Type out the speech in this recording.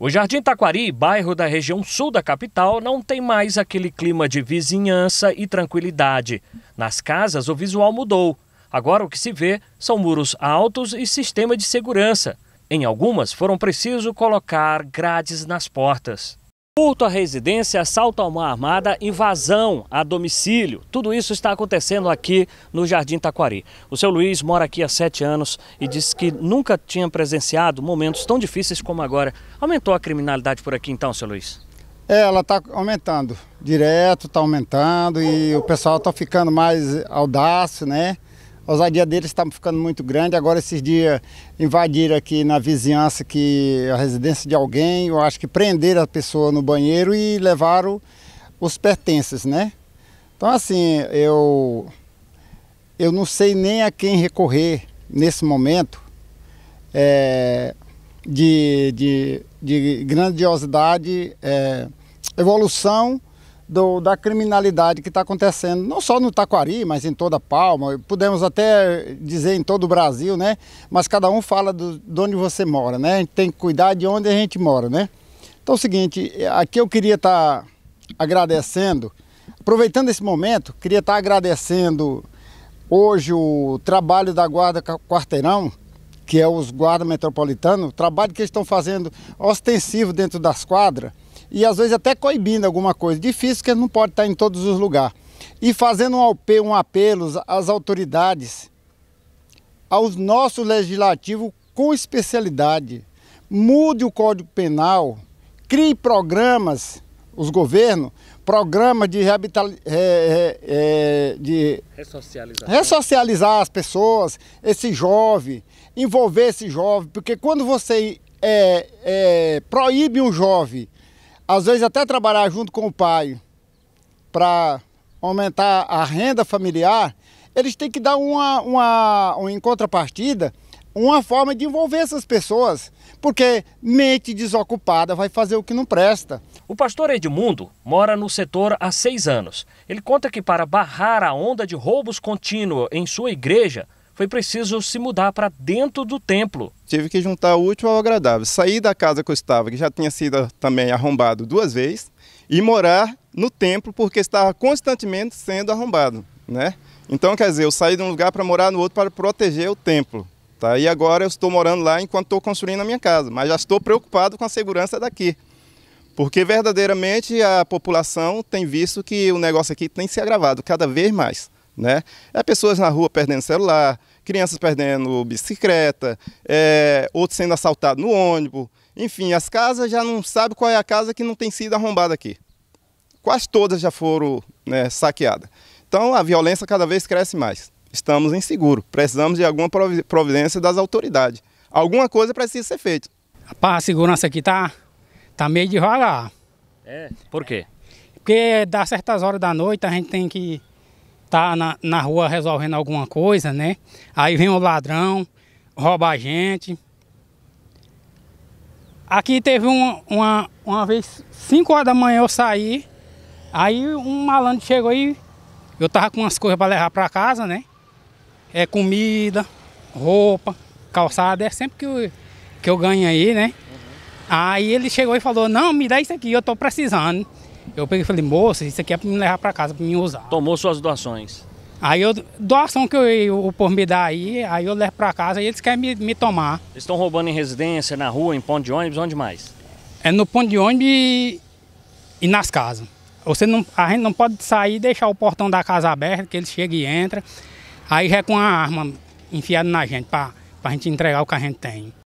O Jardim Taquari, bairro da região sul da capital, não tem mais aquele clima de vizinhança e tranquilidade. Nas casas, o visual mudou. Agora o que se vê são muros altos e sistema de segurança. Em algumas, foram preciso colocar grades nas portas. Furto à residência, assalto a mão armada, invasão a domicílio. Tudo isso está acontecendo aqui no Jardim Taquari. O seu Luiz mora aqui há sete anos e disse que nunca tinha presenciado momentos tão difíceis como agora. Aumentou a criminalidade por aqui então, seu Luiz? É, ela está aumentando. Direto está aumentando e o pessoal está ficando mais audaz, né? a ousadia deles está ficando muito grande. Agora, esses dias, invadiram aqui na vizinhança que a residência de alguém, eu acho que prenderam a pessoa no banheiro e levaram os pertences, né? Então, assim, eu, eu não sei nem a quem recorrer nesse momento é, de, de, de grandiosidade, é, evolução do, da criminalidade que está acontecendo, não só no Taquari, mas em toda Palma, podemos até dizer em todo o Brasil, né? Mas cada um fala do, de onde você mora, né? A gente tem que cuidar de onde a gente mora, né? Então é o seguinte, aqui eu queria estar tá agradecendo, aproveitando esse momento, queria estar tá agradecendo hoje o trabalho da Guarda Quarteirão, que é os guardas metropolitanos, o trabalho que eles estão fazendo ostensivo dentro das quadras, e às vezes até coibindo alguma coisa. Difícil que não pode estar em todos os lugares. E fazendo um apelo às autoridades, aos nossos legislativos com especialidade. Mude o Código Penal, crie programas, os governos, programas de, reabilitar, é, eh, é, eh, eh, de ressocializar. ressocializar as pessoas, esse jovem, envolver esse jovem, porque quando você é, proíbe um jovem às vezes até trabalhar junto com o pai para aumentar a renda familiar, eles têm que dar uma, uma, uma em contrapartida, uma forma de envolver essas pessoas, porque mente desocupada vai fazer o que não presta. O pastor Edmundo mora no setor há seis anos. Ele conta que para barrar a onda de roubos contínuo em sua igreja, foi preciso se mudar para dentro do templo. Tive que juntar o útil ao agradável, sair da casa que eu estava, que já tinha sido também arrombado duas vezes, e morar no templo porque estava constantemente sendo arrombado, né? Então, quer dizer, eu saí de um lugar para morar no outro para proteger o templo. Tá? E agora eu estou morando lá enquanto estou construindo a minha casa, mas já estou preocupado com a segurança daqui. Porque verdadeiramente a população tem visto que o negócio aqui tem se agravado cada vez mais. Né? É pessoas na rua perdendo celular, crianças perdendo bicicleta, é, outros sendo assaltados no ônibus. Enfim, as casas já não sabe qual é a casa que não tem sido arrombada aqui. Quase todas já foram né, saqueadas. Então a violência cada vez cresce mais. Estamos inseguros, precisamos de alguma providência das autoridades. Alguma coisa precisa ser feita. Rapaz, a segurança aqui tá, tá meio devagar. É? Por quê? Porque dá certas horas da noite, a gente tem que tá na, na rua resolvendo alguma coisa, né? Aí vem o ladrão, rouba a gente. Aqui teve uma, uma, uma vez, 5 horas da manhã eu saí, aí um malandro chegou e eu tava com umas coisas para levar para casa, né? É comida, roupa, calçada, é sempre que eu, que eu ganho aí, né? Uhum. Aí ele chegou e falou, não, me dá isso aqui, eu tô precisando. Eu peguei e falei, moça, isso aqui é para me levar para casa, para me usar. Tomou suas doações? Aí eu, doação que eu, o povo me dá aí, aí eu levo para casa e eles querem me, me tomar. Eles estão roubando em residência, na rua, em ponto de ônibus, onde mais? É no ponto de ônibus e, e nas casas. Você não, a gente não pode sair e deixar o portão da casa aberto, que eles chegam e entram. Aí já é com a arma enfiada na gente, para a gente entregar o que a gente tem.